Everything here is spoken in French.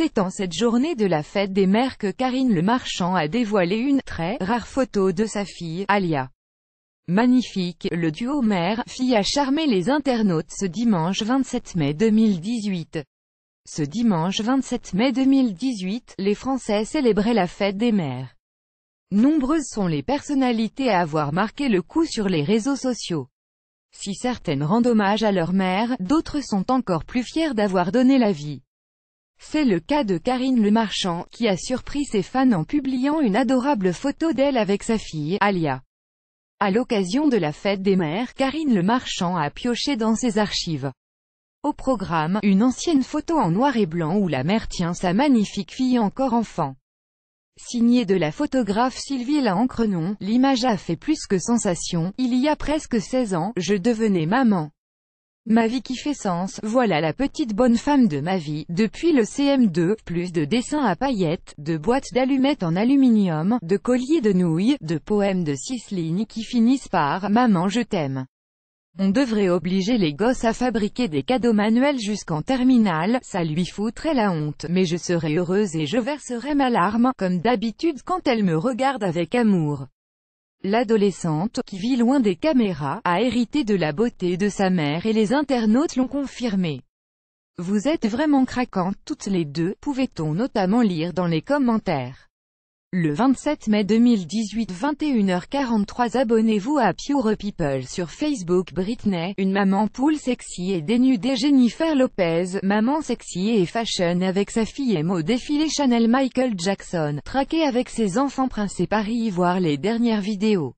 C'est en cette journée de la fête des mères que Karine Le Marchand a dévoilé une très rare photo de sa fille, Alia. Magnifique, le duo mère-fille a charmé les internautes ce dimanche 27 mai 2018. Ce dimanche 27 mai 2018, les Français célébraient la fête des mères. Nombreuses sont les personnalités à avoir marqué le coup sur les réseaux sociaux. Si certaines rendent hommage à leur mère, d'autres sont encore plus fiers d'avoir donné la vie. C'est le cas de Karine Le Marchand, qui a surpris ses fans en publiant une adorable photo d'elle avec sa fille, Alia. À l'occasion de la fête des mères, Karine Le Marchand a pioché dans ses archives. Au programme, une ancienne photo en noir et blanc où la mère tient sa magnifique fille encore enfant. Signée de la photographe Sylvie La l'image a fait plus que sensation, il y a presque 16 ans, je devenais maman. Ma vie qui fait sens, voilà la petite bonne femme de ma vie, depuis le CM2, plus de dessins à paillettes, de boîtes d'allumettes en aluminium, de colliers de nouilles, de poèmes de six lignes qui finissent par « Maman je t'aime ». On devrait obliger les gosses à fabriquer des cadeaux manuels jusqu'en terminale, ça lui foutrait la honte, mais je serai heureuse et je verserai ma larme, comme d'habitude quand elle me regarde avec amour. L'adolescente, qui vit loin des caméras, a hérité de la beauté de sa mère et les internautes l'ont confirmé. Vous êtes vraiment craquantes toutes les deux, pouvait-on notamment lire dans les commentaires. Le 27 mai 2018 21h43 Abonnez-vous à Pure People sur Facebook Britney, une maman poule sexy et dénudée Jennifer Lopez, maman sexy et fashion avec sa fille Emma au défilé Chanel Michael Jackson, traqué avec ses enfants Prince et Paris voir les dernières vidéos.